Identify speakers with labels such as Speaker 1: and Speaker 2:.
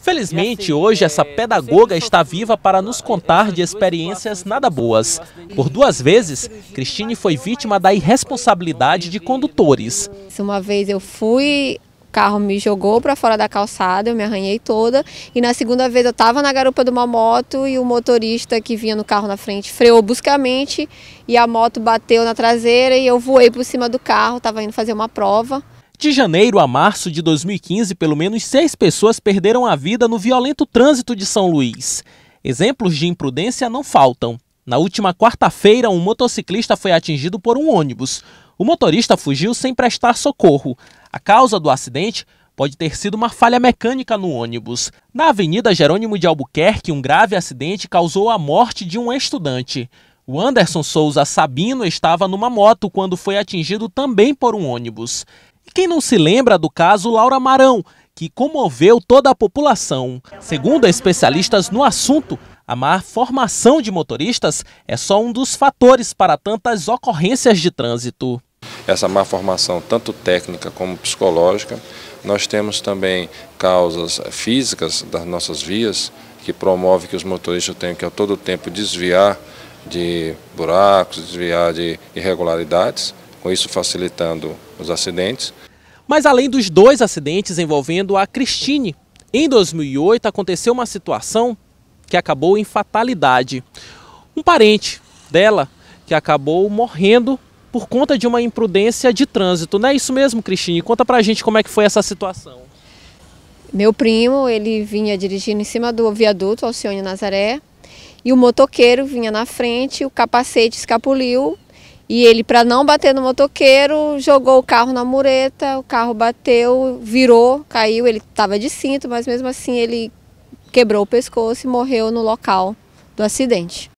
Speaker 1: Felizmente, assim, hoje essa é, pedagoga está viva para nos contar de experiências nada boas. Por duas vezes, Cristine foi vítima da irresponsabilidade de condutores.
Speaker 2: Uma vez eu fui o carro me jogou para fora da calçada, eu me arranhei toda. E na segunda vez eu estava na garupa de uma moto e o motorista que vinha no carro na frente freou bruscamente e a moto bateu na traseira e eu voei por cima do carro, estava indo fazer uma prova.
Speaker 1: De janeiro a março de 2015, pelo menos seis pessoas perderam a vida no violento trânsito de São Luís. Exemplos de imprudência não faltam. Na última quarta-feira, um motociclista foi atingido por um ônibus. O motorista fugiu sem prestar socorro. A causa do acidente pode ter sido uma falha mecânica no ônibus. Na Avenida Jerônimo de Albuquerque, um grave acidente causou a morte de um estudante. O Anderson Souza Sabino estava numa moto quando foi atingido também por um ônibus. Quem não se lembra do caso Laura Marão, que comoveu toda a população. Segundo especialistas no assunto, a má formação de motoristas é só um dos fatores para tantas ocorrências de trânsito.
Speaker 3: Essa má formação, tanto técnica como psicológica, nós temos também causas físicas das nossas vias, que promove que os motoristas tenham que a todo tempo desviar de buracos, desviar de irregularidades, com isso facilitando os acidentes.
Speaker 1: Mas além dos dois acidentes envolvendo a Cristine, em 2008 aconteceu uma situação que acabou em fatalidade. Um parente dela que acabou morrendo por conta de uma imprudência de trânsito. Não é isso mesmo, Cristine? Conta pra gente como é que foi essa situação.
Speaker 2: Meu primo, ele vinha dirigindo em cima do viaduto Alcione Nazaré e o motoqueiro vinha na frente, o capacete escapuliu e ele, para não bater no motoqueiro, jogou o carro na mureta, o carro bateu, virou, caiu. Ele estava de cinto, mas mesmo assim ele quebrou o pescoço e morreu no local do acidente.